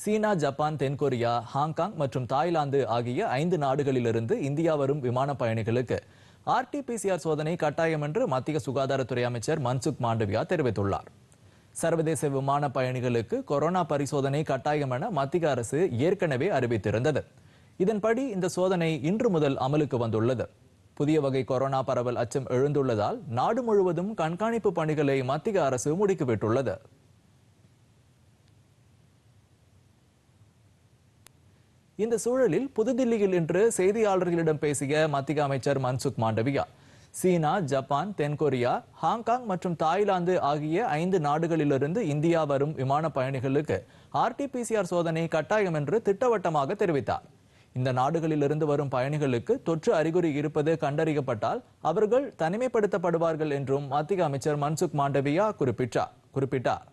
சீனா Japan தென்கொரியா Hong Kong மற்றும் Thailand ஆகிய ஐந்து நாடுகளிலிருந்து இந்தியா வரும் விமான பயணிகளுக்கு ஆர்டிபிசிஆர் சோதனை கட்டாயம் என்று மத்திய சுகாதாரத்துறை அமைச்சர் மன்சுக் மாண்டவியா தெரிவித்துள்ளார் சர்வதேச விமான பயணிகளுக்கு கொரோனா பரிசோதனை கட்டாயம் என மத்திய அரசு ஏற்கனவே அறிவித்திருந்தது இதன்படி இந்த சோதனை இன்று முதல் அமலுக்கு வந்துள்ளது புதிய வகை கொரோனா பரவல் அச்சம் எழுந்துள்ளதால் நாடு முழுவதும் கண்காணிப்பு பணிகளை மத்திய அரசு முடுக்கிவிட்டுள்ளது இந்த சூழலில் புதுதில்லியில் இன்று செய்தியாளர்களிடம் பேசிய மத்திய அமைச்சர் மன்சுக் மாண்டவியா சீனா ஜப்பான் தென்கொரியா ஹாங்காங் மற்றும் தாய்லாந்து ஆகிய ஐந்து நாடுகளிலிருந்து இந்தியா வரும் விமான பயணிகளுக்கு ஆர்டிபிசிஆர் சோதனை கட்டாயம் என்று திட்டவட்டமாக தெரிவித்தார் இந்த நாடுகளிலிருந்து வரும் பயணிகளுக்கு தொற்று அறிகுறி இருப்பது கண்டறியப்பட்டால் அவர்கள் தனிமைப்படுத்தப்படுவார்கள் என்றும் மத்திய அமைச்சர் மன்சுக் மாண்டவியா குறிப்பிட்டார் குறிப்பிட்டார்